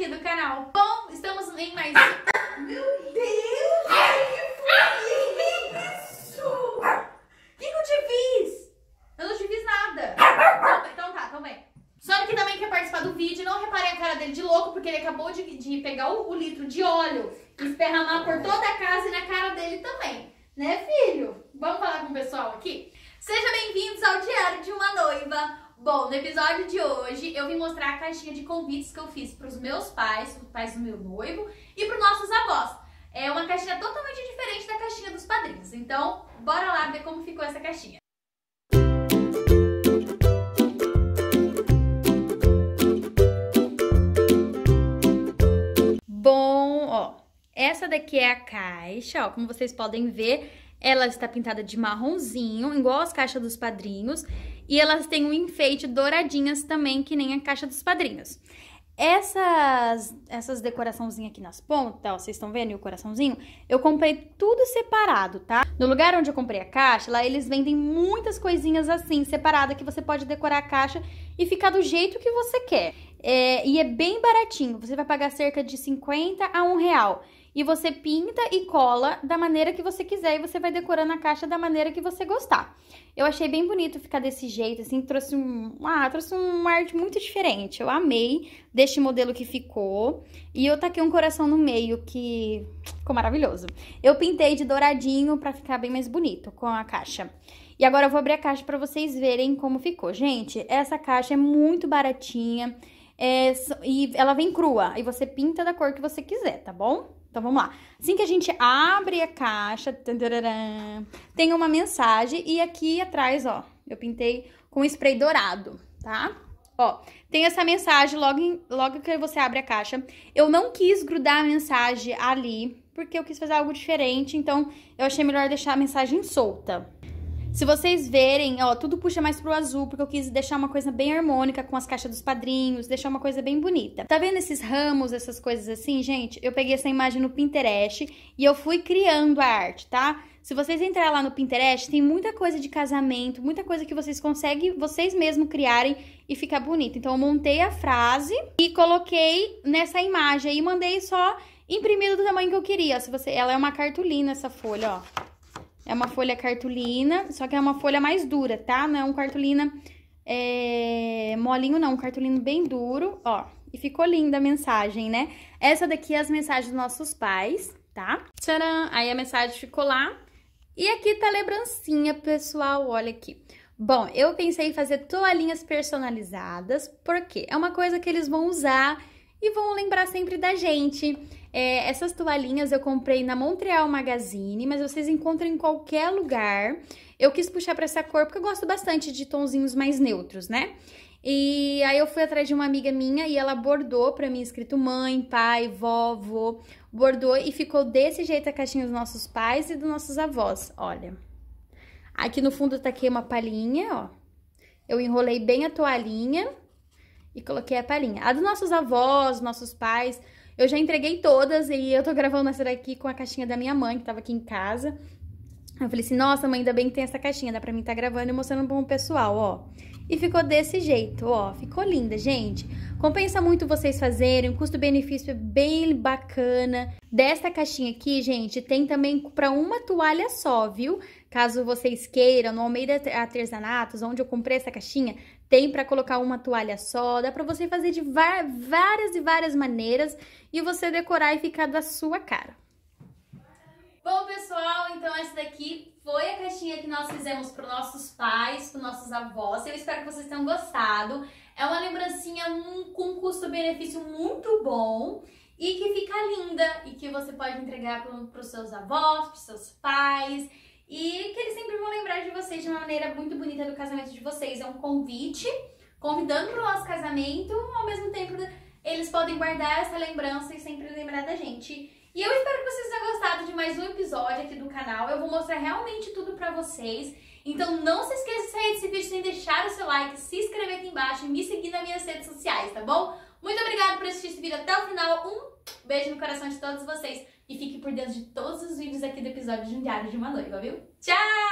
aqui do canal. Bom, estamos em mais... Meu Deus! Que foi isso? O que, que eu te fiz? Eu não te fiz nada. Então, tá, também então vem. Sonic também quer participar do vídeo. Não reparei a cara dele de louco, porque ele acabou de, de pegar o, o, litro de óleo e esparramar por toda a casa e na cara dele também. Né, filho? Vamos falar com o pessoal aqui? Sejam bem-vindos ao Diário de uma Noiva. Bom, no episódio de hoje eu vim mostrar a caixinha de convites que eu fiz para os meus pais, os pais do meu noivo e para os nossos avós. É uma caixinha totalmente diferente da caixinha dos padrinhos. Então, bora lá ver como ficou essa caixinha. Bom, ó, essa daqui é a caixa, ó, como vocês podem ver, ela está pintada de marronzinho, igual as caixas dos padrinhos, e elas têm um enfeite douradinhas também, que nem a caixa dos padrinhos. Essas, essas decoraçãozinhas aqui nas pontas, ó, vocês estão vendo o coraçãozinho? Eu comprei tudo separado, tá? No lugar onde eu comprei a caixa, lá eles vendem muitas coisinhas assim, separada, que você pode decorar a caixa e ficar do jeito que você quer. É, e é bem baratinho, você vai pagar cerca de 50 a 1 real. E você pinta e cola da maneira que você quiser e você vai decorando a caixa da maneira que você gostar. Eu achei bem bonito ficar desse jeito, assim, trouxe um, ah, trouxe um arte muito diferente. Eu amei deste modelo que ficou. E eu taquei um coração no meio que ficou maravilhoso. Eu pintei de douradinho para ficar bem mais bonito com a caixa. E agora eu vou abrir a caixa para vocês verem como ficou. Gente, essa caixa é muito baratinha é, e ela vem crua. E você pinta da cor que você quiser, tá bom? Então vamos lá. Assim que a gente abre a caixa, tem uma mensagem e aqui atrás, ó, eu pintei com spray dourado, tá? Ó, tem essa mensagem logo, em, logo que você abre a caixa. Eu não quis grudar a mensagem ali, porque eu quis fazer algo diferente, então eu achei melhor deixar a mensagem solta, se vocês verem, ó, tudo puxa mais pro azul, porque eu quis deixar uma coisa bem harmônica com as caixas dos padrinhos, deixar uma coisa bem bonita. Tá vendo esses ramos, essas coisas assim, gente? Eu peguei essa imagem no Pinterest e eu fui criando a arte, tá? Se vocês entrarem lá no Pinterest, tem muita coisa de casamento, muita coisa que vocês conseguem vocês mesmos criarem e ficar bonito. Então, eu montei a frase e coloquei nessa imagem e mandei só imprimido do tamanho que eu queria. Se você, ela é uma cartolina essa folha, ó. É uma folha cartolina, só que é uma folha mais dura, tá? Não é um cartolina é, molinho, não. Um cartolino bem duro, ó. E ficou linda a mensagem, né? Essa daqui é as mensagens dos nossos pais, tá? Tcharam! Aí a mensagem ficou lá. E aqui tá a lembrancinha, pessoal. Olha aqui. Bom, eu pensei em fazer toalhinhas personalizadas, porque é uma coisa que eles vão usar e vão lembrar sempre da gente. É, essas toalhinhas eu comprei na Montreal Magazine, mas vocês encontram em qualquer lugar. Eu quis puxar para essa cor porque eu gosto bastante de tonzinhos mais neutros, né? E aí eu fui atrás de uma amiga minha e ela bordou para mim escrito mãe, pai, vó, bordou e ficou desse jeito a caixinha dos nossos pais e dos nossos avós, olha. Aqui no fundo eu tá taquei uma palhinha, ó. Eu enrolei bem a toalhinha e coloquei a palhinha. A dos nossos avós, nossos pais, eu já entreguei todas e eu tô gravando essa daqui com a caixinha da minha mãe, que tava aqui em casa. Eu falei assim, nossa mãe, ainda bem que tem essa caixinha, dá pra mim estar tá gravando e mostrando pro pessoal, ó. E ficou desse jeito, ó, ficou linda, gente. Compensa muito vocês fazerem, o custo-benefício é bem bacana. Desta caixinha aqui, gente, tem também para uma toalha só, viu? Caso vocês queiram, no Almeida Artesanatos, onde eu comprei essa caixinha, tem para colocar uma toalha só, dá para você fazer de várias e várias maneiras e você decorar e ficar da sua cara. Bom, pessoal, então essa daqui foi a caixinha que nós fizemos para nossos pais, para nossos avós. Eu espero que vocês tenham gostado. É uma lembrancinha com custo-benefício muito bom e que fica linda e que você pode entregar para os seus avós, para os seus pais. E que eles sempre vão lembrar de vocês de uma maneira muito bonita do casamento de vocês. É um convite, convidando para o nosso casamento, ao mesmo tempo eles podem guardar essa lembrança e sempre lembrar da gente. E eu espero que vocês tenham gostado de mais um episódio aqui do canal. Eu vou mostrar realmente tudo para vocês. Então não se esqueça de sair desse vídeo sem deixar o seu like, se inscrever aqui embaixo e me seguir nas minhas redes sociais, tá bom? Muito obrigada por assistir esse vídeo até o final. Um beijo no coração de todos vocês e fique por dentro de todos os vídeos aqui do episódio de Um Diário de uma Noiva, viu? Tchau!